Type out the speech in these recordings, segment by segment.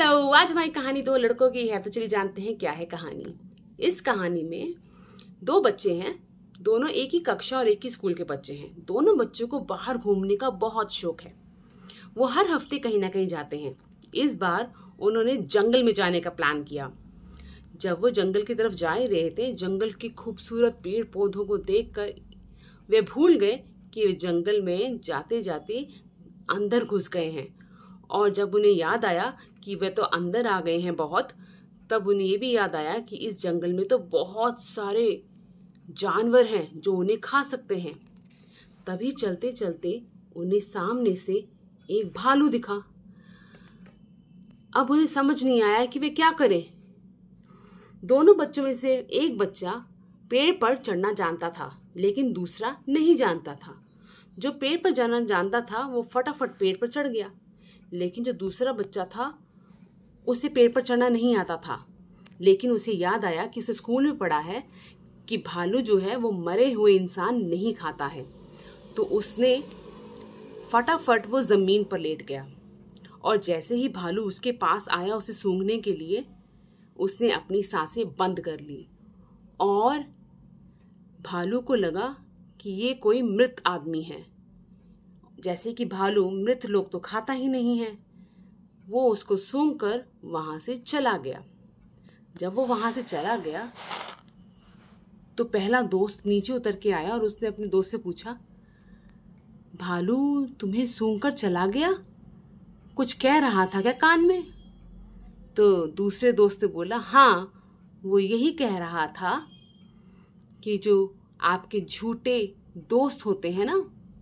hello आज हमारी कहानी दो लड़कों की है तो चलिए जानते हैं क्या है कहानी इस कहानी में दो बच्चे हैं दोनों एक ही कक्षा और एक ही स्कूल के बच्चे हैं दोनों बच्चों को बाहर घूमने का बहुत शौक है वो हर हफ्ते कहीं ना कहीं जाते हैं इस बार उन्होंने जंगल में जाने का प्लान किया जब वो जंगल की तरफ जा ही रहे थे जंगल के खूबसूरत पेड़ पौधों को देख वे भूल गए कि वे जंगल में जाते जाते अंदर घुस गए हैं और जब उन्हें याद आया कि वे तो अंदर आ गए हैं बहुत तब उन्हें ये भी याद आया कि इस जंगल में तो बहुत सारे जानवर हैं जो उन्हें खा सकते हैं तभी चलते चलते उन्हें सामने से एक भालू दिखा अब उन्हें समझ नहीं आया कि वे क्या करें दोनों बच्चों में से एक बच्चा पेड़ पर चढ़ना जानता था लेकिन दूसरा नहीं जानता था जो पेड़ पर जाना जानता था वो फटाफट पेड़ पर चढ़ गया लेकिन जो दूसरा बच्चा था उसे पेड़ पर चढ़ना नहीं आता था लेकिन उसे याद आया कि उसे स्कूल में पढ़ा है कि भालू जो है वो मरे हुए इंसान नहीं खाता है तो उसने फटाफट वो ज़मीन पर लेट गया और जैसे ही भालू उसके पास आया उसे सूंघने के लिए उसने अपनी सांसें बंद कर ली और भालू को लगा कि ये कोई मृत आदमी है जैसे कि भालू मृत लोग तो खाता ही नहीं है वो उसको सूंघ कर वहाँ से चला गया जब वो वहाँ से चला गया तो पहला दोस्त नीचे उतर के आया और उसने अपने दोस्त से पूछा भालू तुम्हें सूंघ कर चला गया कुछ कह रहा था क्या कान में तो दूसरे दोस्त ने बोला हाँ वो यही कह रहा था कि जो आपके झूठे दोस्त होते हैं ना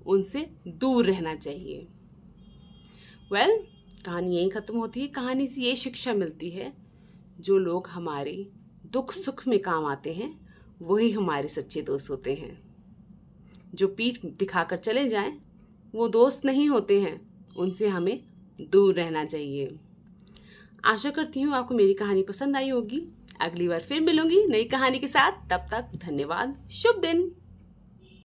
उनसे दूर रहना चाहिए वेल well, कहानी यही ख़त्म होती है कहानी से ये शिक्षा मिलती है जो लोग हमारे दुख सुख में काम आते हैं वही हमारे सच्चे दोस्त होते हैं जो पीठ दिखाकर चले जाएं वो दोस्त नहीं होते हैं उनसे हमें दूर रहना चाहिए आशा करती हूँ आपको मेरी कहानी पसंद आई होगी अगली बार फिर मिलूंगी नई कहानी के साथ तब तक धन्यवाद शुभ दिन